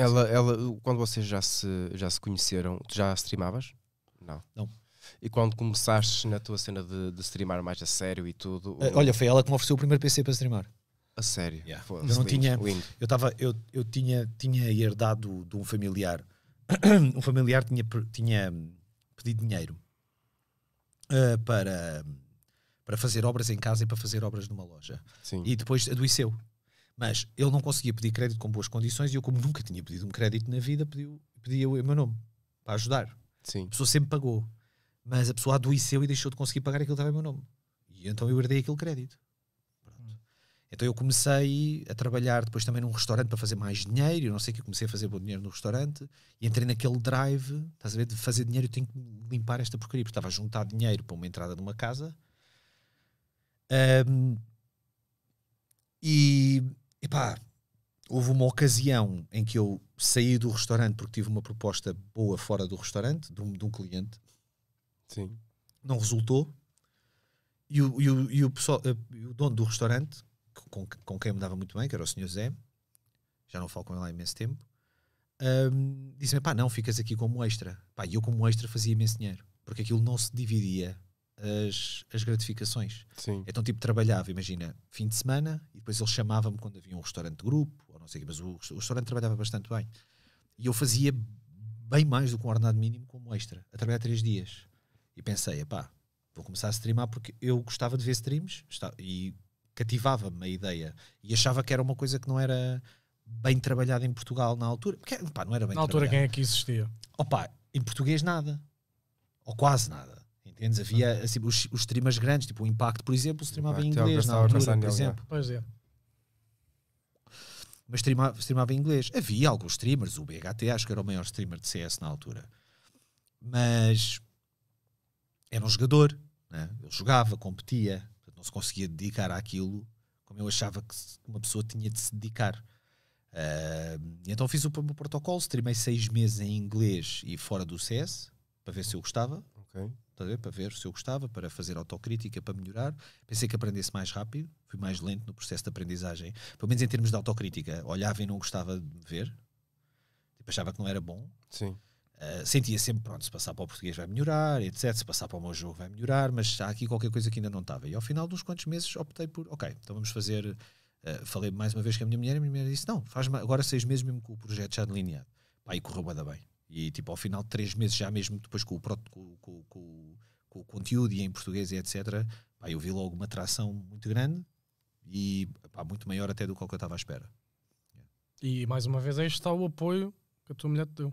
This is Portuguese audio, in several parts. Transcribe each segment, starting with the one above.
Ela, ela, quando vocês já se, já se conheceram, tu já streamavas? Não. Não. E quando começaste na tua cena de, de streamar mais a sério e tudo? Eh, olha, foi ela que me ofereceu o primeiro PC para streamar. A sério? Yeah. eu não lindo, tinha. Lindo. Eu, tava, eu, eu tinha, tinha herdado de um familiar. um familiar tinha, tinha hum, pedido dinheiro uh, para, hum, para fazer obras em casa e para fazer obras numa loja. Sim. E depois adoeceu. Mas ele não conseguia pedir crédito com boas condições e eu, como nunca tinha pedido um crédito na vida, pediu, pedia o meu nome para ajudar. Sim. A pessoa sempre pagou. Mas a pessoa adoeceu e deixou de conseguir pagar aquilo que estava em meu nome. E então eu herdei aquele crédito. Pronto. Então eu comecei a trabalhar depois também num restaurante para fazer mais dinheiro. Eu não sei o que comecei a fazer bom dinheiro no restaurante e entrei naquele drive, estás a ver, de fazer dinheiro eu tenho que limpar esta porcaria, porque estava a juntar dinheiro para uma entrada de uma casa. Um, e epá, houve uma ocasião em que eu saí do restaurante porque tive uma proposta boa fora do restaurante, de um, de um cliente. Sim. Não resultou. E o, e o, e o, pessoal, eh, o dono do restaurante, com, com quem me dava muito bem, que era o Senhor Zé, já não falo com ele há imenso tempo, um, disse-me, pá, não, ficas aqui como extra. Pá, e eu como extra fazia imenso dinheiro, porque aquilo não se dividia as, as gratificações. Sim. Então, tipo, trabalhava, imagina, fim de semana, e depois ele chamava-me quando havia um restaurante de grupo, ou não sei o quê, mas o, o restaurante trabalhava bastante bem. E eu fazia bem mais do que um ordenado mínimo como extra, a trabalhar três dias. E pensei, pá, vou começar a streamar porque eu gostava de ver streams e cativava-me a ideia. E achava que era uma coisa que não era bem trabalhada em Portugal na altura. Porque, pá, não era bem Na altura trabalhada. quem é que existia? Opa, em português nada. Ou quase nada. Uhum. Havia assim, os, os streamers grandes, tipo o Impact, por exemplo, streamava em é inglês na altura, por é. exemplo. Pois é. Mas streamava, streamava em inglês. Havia alguns streamers, o BHT acho que era o maior streamer de CS na altura. Mas era um jogador, né? ele jogava, competia, não se conseguia dedicar àquilo como eu achava que uma pessoa tinha de se dedicar. Uh, então fiz o meu protocolo, streamei seis meses em inglês e fora do CS, para ver se eu gostava. Okay. para ver se eu gostava, para fazer autocrítica, para melhorar. Pensei que aprendesse mais rápido, fui mais lento no processo de aprendizagem, pelo menos em termos de autocrítica. Olhava e não gostava de ver, tipo, achava que não era bom. Sim. Uh, sentia sempre, pronto, se passar para o português vai melhorar, etc. Se passar para o meu jogo vai melhorar, mas há aqui qualquer coisa que ainda não estava. E ao final de uns quantos meses optei por, ok, então vamos fazer. Uh, falei mais uma vez com a minha mulher e a minha mulher disse: não, faz agora seis meses mesmo com o projeto já delineado. Pá, e correu bada bem. E tipo, ao final de três meses, já mesmo depois com o, com, com, com, com o conteúdo e em português e etc., pá, eu vi logo uma atração muito grande e pá, muito maior até do que eu estava à espera. Yeah. E mais uma vez aí está o apoio que a tua mulher te deu.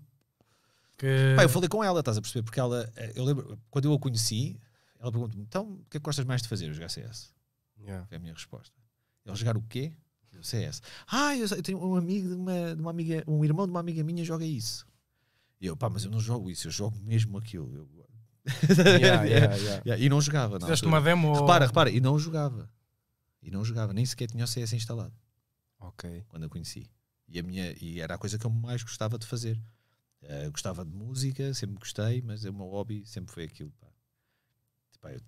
Que... Pá, eu falei com ela, estás a perceber? Porque ela, eh, eu lembro, quando eu a conheci, ela perguntou-me: então, o que é que gostas mais de fazer? Jogar CS. Yeah. Foi a minha resposta. Eu jogar o quê? O CS. Ah, eu, eu tenho um amigo de uma, de uma amiga, um irmão de uma amiga minha joga isso. E eu, pá, mas eu não jogo isso, eu jogo mesmo aquilo. Eu... yeah, yeah, yeah. E não jogava. Fizeste uma demo? Repara, repara, e não jogava. E não jogava, nem sequer tinha o CS instalado. Ok. Quando eu conheci. E, a minha, e era a coisa que eu mais gostava de fazer. Uh, gostava de música, sempre gostei, mas é o meu hobby sempre foi aquilo. Pá. Tipo, eu